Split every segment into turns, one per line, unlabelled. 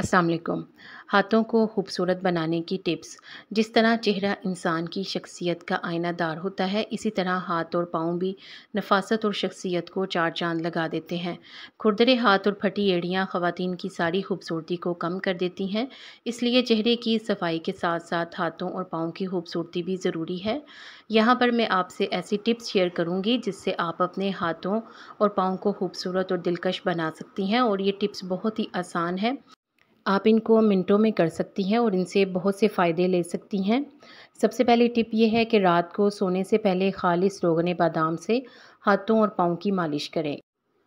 असलकुम हाथों को खूबसूरत बनाने की टिप्स जिस तरह चेहरा इंसान की शख्सियत का आयना दार होता है इसी तरह हाथ और पाँव भी नफासत और शख्सियत को चार चांद लगा देते हैं खुरदरे हाथ और फटी एड़ियाँ ख़वातीन की सारी खूबसूरती को कम कर देती हैं इसलिए चेहरे की सफाई के साथ साथ हाथों और पाँव की खूबसूरती भी ज़रूरी है यहाँ पर मैं आपसे ऐसी टिप्स शेयर करूँगी जिससे आप अपने हाथों और पाँव को खूबसूरत और दिलकश बना सकती हैं और ये टिप्स बहुत ही आसान है आप इनको मिनटों में कर सकती हैं और इनसे बहुत से फ़ायदे ले सकती हैं सबसे पहली टिप ये है कि रात को सोने से पहले खालिश रोगने बादाम से हाथों और पाँव की मालिश करें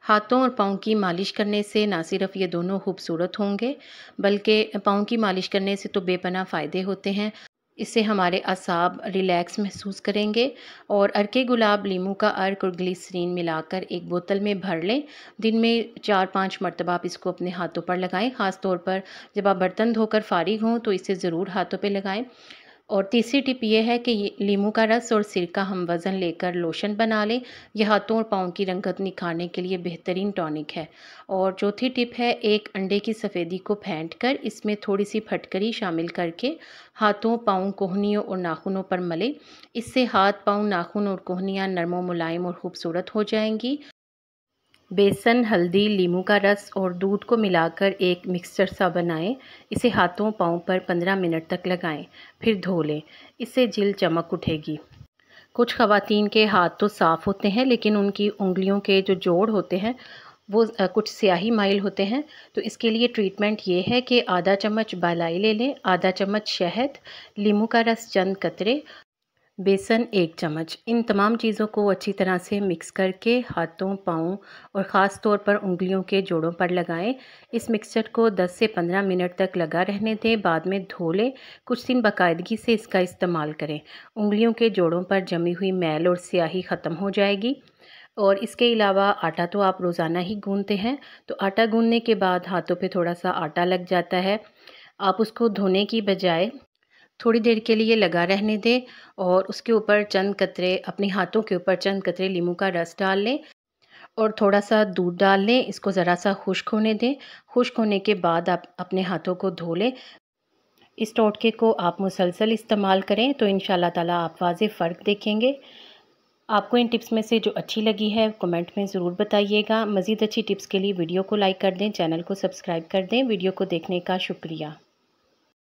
हाथों और पाँव की मालिश करने से ना सिर्फ ये दोनों खूबसूरत होंगे बल्कि पाँव की मालिश करने से तो बेपना फ़ायदे होते हैं इससे हमारे असाब रिलैक्स महसूस करेंगे और अर्के गुलाब लीमू का अर्क और ग्लिसरीन मिलाकर एक बोतल में भर लें दिन में चार पाँच मरतबा आप इसको अपने हाथों पर लगाएं ख़ास तौर पर जब आप बर्तन धोकर फारिग हों तो इसे ज़रूर हाथों पर लगाएं और तीसरी टिप ये है कि लीमू का रस और सिरका हम वज़न लेकर लोशन बना लें यह हाथों और पाँव की रंगत निखारने के लिए बेहतरीन टॉनिक है और चौथी टिप है एक अंडे की सफ़ेदी को फेंट कर इसमें थोड़ी सी फटकरी शामिल करके हाथों पाँव कोहनियों और नाखूनों पर मले इससे हाथ पाँव नाखून और कोहनियाँ नरमो मुलायम और खूबसूरत हो जाएंगी बेसन हल्दी लीमू का रस और दूध को मिलाकर एक मिक्सचर सा बनाएं इसे हाथों पाँव पर 15 मिनट तक लगाएं फिर धो लें इससे जिल चमक उठेगी कुछ खातन के हाथ तो साफ़ होते हैं लेकिन उनकी उंगलियों के जो जोड़ होते हैं वो कुछ स्याही माइल होते हैं तो इसके लिए ट्रीटमेंट ये है कि आधा चम्मच बालाई ले लें आधा चम्मच शहद लीमू का रस चंद कतरे बेसन एक चम्मच इन तमाम चीज़ों को अच्छी तरह से मिक्स करके हाथों पाँव और ख़ास तौर पर उंगलियों के जोड़ों पर लगाएं इस मिक्सचर को 10 से 15 मिनट तक लगा रहने दें बाद में धो लें कुछ दिन बाकायदगी से इसका इस्तेमाल करें उंगलियों के जोड़ों पर जमी हुई मैल और स्याही ख़त्म हो जाएगी और इसके अलावा आटा तो आप रोज़ाना ही गूँधते हैं तो आटा गूँधने के बाद हाथों पर थोड़ा सा आटा लग जाता है आप उसको धोने की बजाय थोड़ी देर के लिए लगा रहने दें और उसके ऊपर चंद कतरे अपने हाथों के ऊपर चंद कतरे लीमू का रस डाल लें और थोड़ा सा दूध डाल लें इसको ज़रा सा खुश्क होने दें खुश्क होने के बाद आप अपने हाथों को धो लें इस टोटके को आप मुसलसल इस्तेमाल करें तो इन ताला आप वाज फ़र्क देखेंगे आपको इन टिप्स में से जो अच्छी लगी है कमेंट में ज़रूर बताइएगा मज़ीद अच्छी टिप्स के लिए वीडियो को लाइक कर दें चैनल को सब्सक्राइब कर दें वीडियो को देखने का शुक्रिया